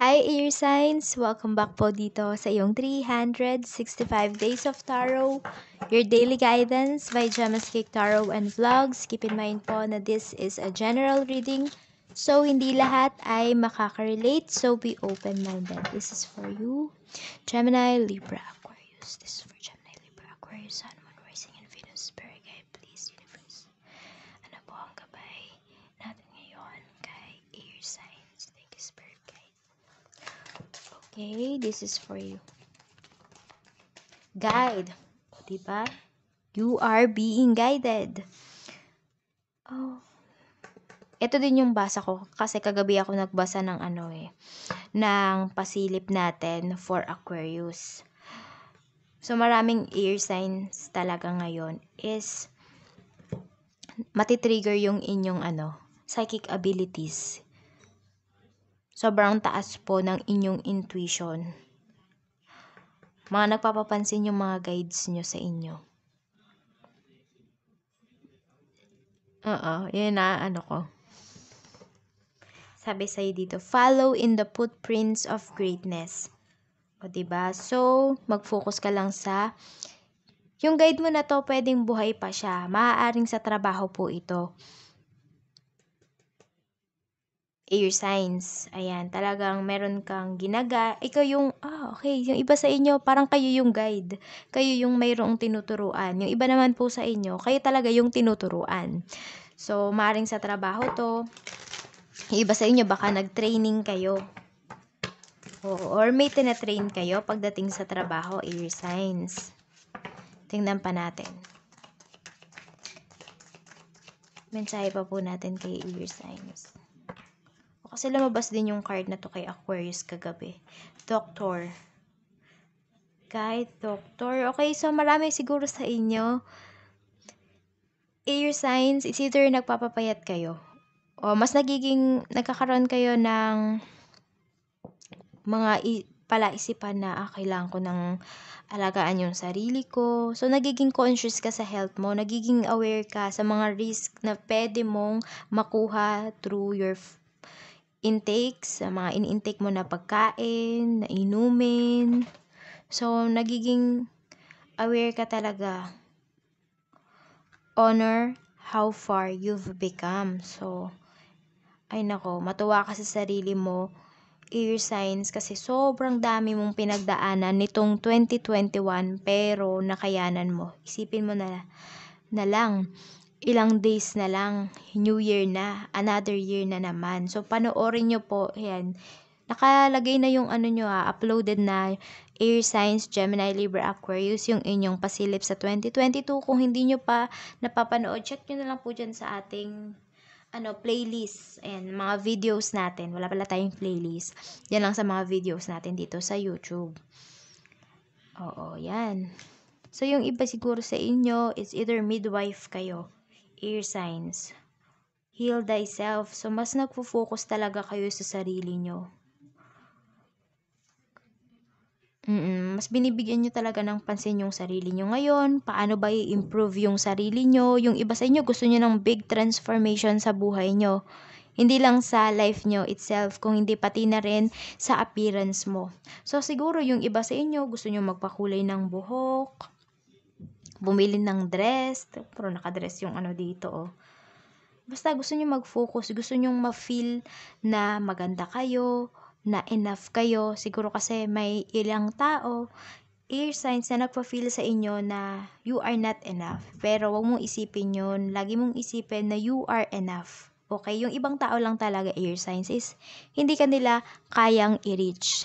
Hi Air Signs! Welcome back po dito sa iyong 365 Days of Tarot, your daily guidance by Gemma's Cake Tarot and Vlogs. Keep in mind po na this is a general reading, so hindi lahat ay makaka-relate, so be open-minded. This is for you, Gemini, Libra, Aquarius. This is for Gemini, Libra, Aquarius, Sun, Moon, Rising, and Venus, Virgo, please, Universe. Ano po ang gabay natin ngayon kay Air Signs? Thank you, Spirit Okay, this is for you. Guide. diba? You are being guided. Oh. Ito din yung basa ko kasi kagabi ako nagbasa ng ano eh, ng pasilip natin for Aquarius. So maraming air signs talaga ngayon is matitrigger yung inyong ano, psychic abilities sobrang taas po ng inyong intuition. Mga nagpapapansin yung mga guides nyo sa inyo. Oo, yun na ano ko. Sabi sa dito, follow in the footprints of greatness. O, ba diba? So, mag-focus ka lang sa yung guide mo na to, pwedeng buhay pa siya. Maaaring sa trabaho po ito air signs. Ayan, talagang meron kang ginaga. Ikaw yung, ah, okay, yung iba sa inyo, parang kayo yung guide. Kayo yung mayroong tinuturuan. Yung iba naman po sa inyo, kayo talaga yung tinuturuan. So, maring sa trabaho to, yung iba sa inyo, baka nag-training kayo. O, or may tinatrain kayo pagdating sa trabaho, air signs. Tingnan pa natin. Mensahe pa po natin kay air signs. Kasi lumabas din yung card na to kay Aquarius kagabi. Doctor. Guide, Doctor. Okay, so marami siguro sa inyo. Air signs, is either nagpapapayat kayo. O mas nagiging, nagkakaroon kayo ng mga palaisipan na ah, kailangan ko ng alagaan yung sarili ko. So, nagiging conscious ka sa health mo, nagiging aware ka sa mga risk na pwede mong makuha through your intakes, sa mga in-intake mo na pagkain, na inumin. So, nagiging aware ka talaga. Honor how far you've become. So, ay nako, matuwa ka sa sarili mo. Ear signs kasi sobrang dami mong pinagdaanan nitong 2021 pero nakayanan mo. Isipin mo na, na lang ilang days na lang, New Year na, another year na naman. So, panoorin nyo po, yan. Nakalagay na yung ano nyo ha, ah, uploaded na Air Signs, Gemini, Libra, Aquarius, yung inyong pasilip sa 2022. Kung hindi nyo pa napapanood, check nyo na lang po dyan sa ating ano, playlist. Ayan, mga videos natin. Wala pala tayong playlist. Yan lang sa mga videos natin dito sa YouTube. Oo, yan. So, yung iba siguro sa inyo is either midwife kayo air signs. Heal thyself. So, mas nagpo-focus talaga kayo sa sarili nyo. Mm-mm, mas binibigyan nyo talaga ng pansin yung sarili nyo ngayon. Paano ba i-improve yung sarili nyo? Yung iba sa inyo, gusto nyo ng big transformation sa buhay nyo. Hindi lang sa life nyo itself, kung hindi pati na rin sa appearance mo. So, siguro yung iba sa inyo, gusto nyo magpakulay ng buhok, bumili ng dress. Puro nakadress yung ano dito, oh. Basta gusto nyo mag-focus, gusto nyo ma-feel na maganda kayo, na enough kayo. Siguro kasi may ilang tao, air signs na nagpa-feel sa inyo na you are not enough. Pero huwag mong isipin yon Lagi mong isipin na you are enough. Okay? Yung ibang tao lang talaga air signs is hindi kanila kayang i-reach.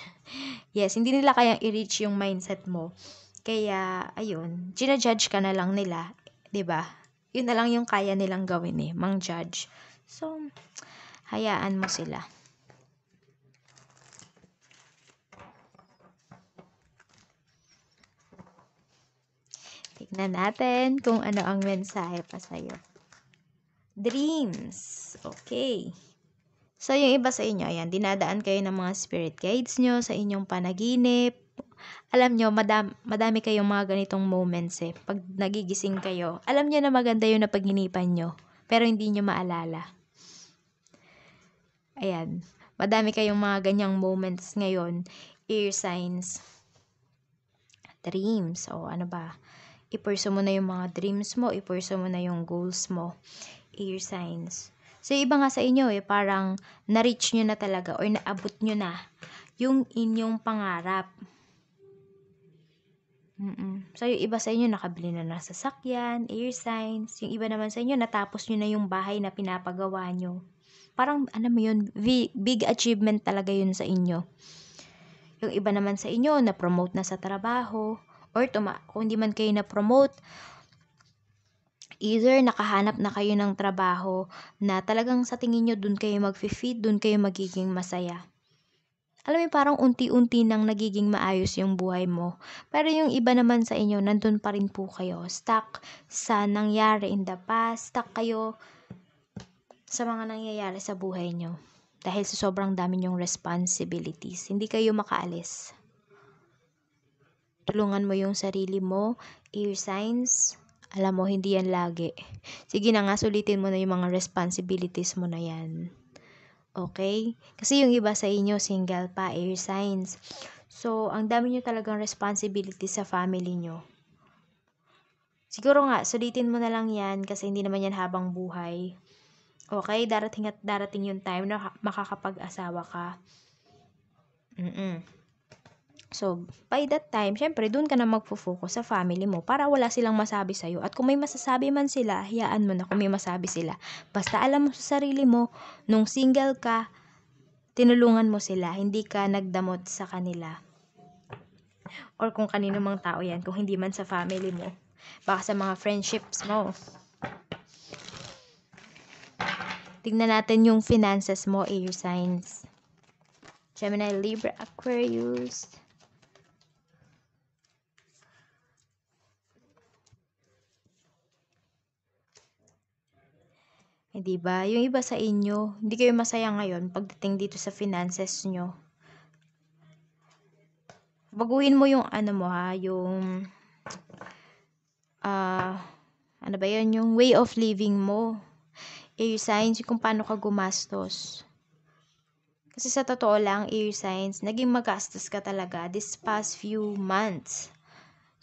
Yes, hindi nila kayang i-reach yung mindset mo. Kaya, ayun, ginajudge ka na lang nila, 'di ba? Yun na lang yung kaya nilang gawin eh, mang-judge. So, hayaan mo sila. Tignan natin kung ano ang mensahe pa sa'yo. Dreams. Okay. So, yung iba sa inyo, ayan, dinadaan kayo ng mga spirit guides nyo sa inyong panaginip alam nyo, madam, madami kayong mga ganitong moments eh. Pag nagigising kayo, alam nyo na maganda yung napaghinipan nyo, pero hindi nyo maalala. Ayan, madami kayong mga ganyang moments ngayon. Ear signs, dreams, o ano ba, ipurso mo na yung mga dreams mo, ipurso mo na yung goals mo, ear signs. So, iba nga sa inyo eh, parang na-reach nyo na talaga or naabot nyo na yung inyong pangarap. Mm. So, yung iba sa inyo nakabili na ng sasakyan, air signs. Yung iba naman sa inyo, natapos nyo na yung bahay na pinapagawa nyo. Parang, ano mo yun, big achievement talaga yun sa inyo. Yung iba naman sa inyo, na-promote na sa trabaho. Or tuma kung hindi man kayo na-promote, either nakahanap na kayo ng trabaho na talagang sa tingin nyo dun kayo mag-feed, dun kayo magiging masaya alam mo parang unti-unti nang nagiging maayos yung buhay mo. Pero yung iba naman sa inyo, nandun pa rin po kayo. Stuck sa nangyari in the past. Stuck kayo sa mga nangyayari sa buhay nyo. Dahil sa sobrang dami yung responsibilities. Hindi kayo makaalis. Tulungan mo yung sarili mo. Air signs. Alam mo, hindi yan lagi. Sige na nga, sulitin mo na yung mga responsibilities mo na yan. Okay? Kasi yung iba sa inyo, single pa, air signs. So, ang dami nyo talagang responsibility sa family nyo. Siguro nga, sulitin mo na lang yan kasi hindi naman yan habang buhay. Okay? Darating at darating yung time na makakapag-asawa ka. Mm-mm. So, by that time, syempre, doon ka na magfo-focus sa family mo para wala silang masabi sa'yo. At kung may masasabi man sila, hayaan mo na kung may masabi sila. Basta alam mo sa sarili mo, nung single ka, tinulungan mo sila, hindi ka nagdamot sa kanila. Or kung kanino mang tao yan, kung hindi man sa family mo. Baka sa mga friendships mo. Tingnan natin yung finances mo, air signs. Gemini, Libra, Aquarius. Eh, 'di ba, yung iba sa inyo, hindi kayo masaya ngayon pagdating dito sa finances niyo. Baguhin mo yung ano mo ha, yung ah, uh, ano ba 'yun, yung way of living mo. i signs, kung paano ka gumastos. Kasi sa totoo lang, air signs, naging magastos ka talaga this past few months.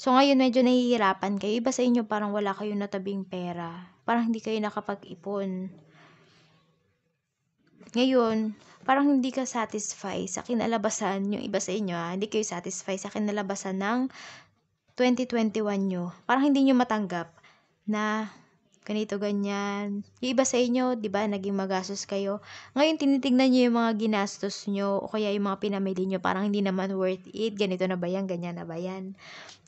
So ngayon medyo nahihirapan kayo. Iba sa inyo parang wala kayong natabing pera. Parang hindi kayo nakapag-ipon. Ngayon, parang hindi ka satisfied sa kinalabasan yung iba sa inyo. Ha? Hindi kayo satisfied sa kinalabasan ng 2021 nyo. Parang hindi nyo matanggap na ganito ganyan. Yung iba sa inyo, 'di ba, naging magastos kayo. Ngayon tinitingnan niyo yung mga ginastos niyo o kaya yung mga pinamili niyo, parang hindi naman worth it. Ganito na ba 'yan, ganyan na ba 'yan?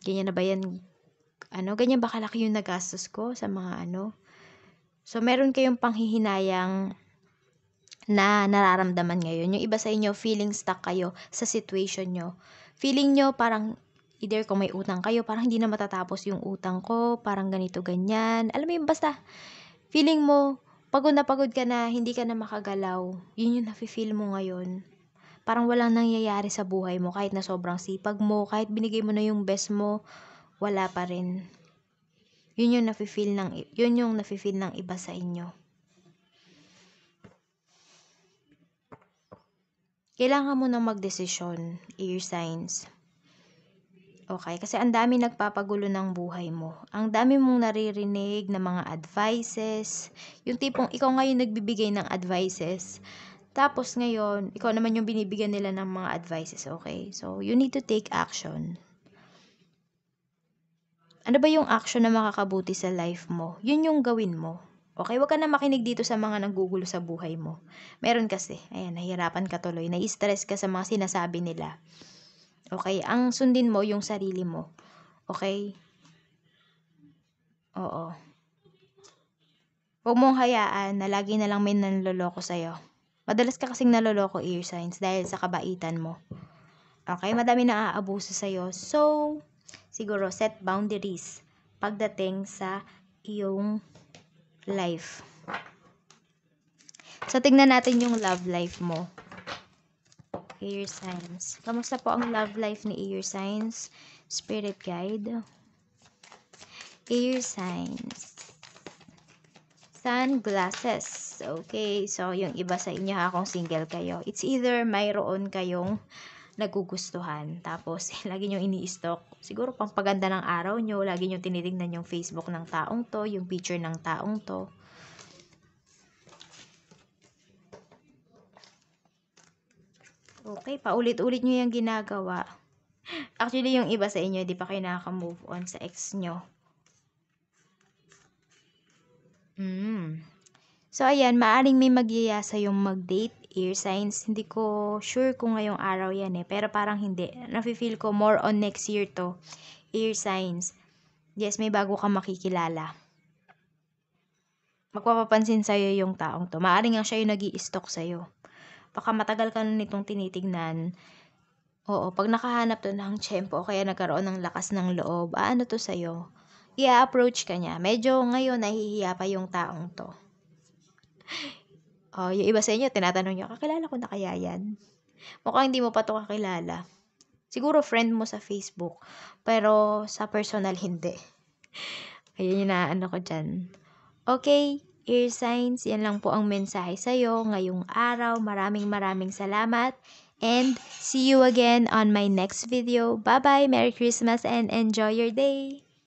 Ganyan na ba 'yan? Ano, ganyan ba kalaki yung nagastos ko sa mga ano? So meron kayong panghihinayang na nararamdaman ngayon. Yung iba sa inyo, feeling stuck kayo sa situation nyo. Feeling nyo parang Either kung may utang kayo, parang hindi na matatapos yung utang ko, parang ganito, ganyan. Alam mo yun, basta feeling mo, pagod na pagod ka na, hindi ka na makagalaw. Yun yung nafe-feel mo ngayon. Parang walang nangyayari sa buhay mo, kahit na sobrang sipag mo, kahit binigay mo na yung best mo, wala pa rin. Yun yung nafe-feel ng, yun yung nafe-feel ng iba sa inyo. kailangan mo nang magdesisyon, ear signs. Okay, kasi ang dami nagpapagulo ng buhay mo. Ang dami mong naririnig ng mga advices. Yung tipong ikaw ngayon nagbibigay ng advices. Tapos ngayon, ikaw naman yung binibigyan nila ng mga advices, okay? So, you need to take action. Ano ba yung action na makakabuti sa life mo? Yun yung gawin mo. Okay, wag ka na makinig dito sa mga nanggugulo sa buhay mo. Meron kasi, ayan, nahihirapan ka tuloy, nai-stress ka sa mga sinasabi nila. Okay? Ang sundin mo yung sarili mo. Okay? Oo. Huwag mong hayaan na lagi na lang may nanloloko sa'yo. Madalas ka kasing naloloko ear signs dahil sa kabaitan mo. Okay? Madami na aabuso sa'yo. So, siguro set boundaries pagdating sa iyong life. So, tignan natin yung love life mo. Air Signs. Kamusta po ang love life ni Air Signs? Spirit Guide. Air Signs. Sunglasses. Okay, so yung iba sa inyo ha, kung single kayo. It's either mayroon kayong nagugustuhan. Tapos, lagi nyo ini-stock. Siguro, pampaganda ng araw nyo, lagi nyo tinitingnan yung Facebook ng taong to, yung picture ng taong to. Okay, paulit-ulit nyo yung ginagawa. Actually, yung iba sa inyo, di pa kayo nakaka-move on sa ex nyo. Mm. So, ayan, maaring may magyaya sa yung mag-date, air signs. Hindi ko sure kung ngayong araw yan eh, pero parang hindi. Nafe-feel ko more on next year to, air signs. Yes, may bago kang makikilala. Magpapapansin sa'yo yung taong to. Maaring nga siya yung nag i stalk sa'yo baka matagal ka na nitong tinitignan. Oo, pag nakahanap to ng tiyempo kaya nagkaroon ng lakas ng loob, aano to sa'yo? I-approach ka niya. Medyo ngayon nahihiya pa yung taong to. Oh, yung iba sa inyo, tinatanong niyo, kakilala ko na kaya yan? Mukhang hindi mo pa to kakilala. Siguro friend mo sa Facebook, pero sa personal hindi. Ayun yung naano ko dyan. Okay, Air Signs. Yan lang po ang mensahe sa'yo ngayong araw. Maraming maraming salamat. And see you again on my next video. Bye-bye, Merry Christmas, and enjoy your day!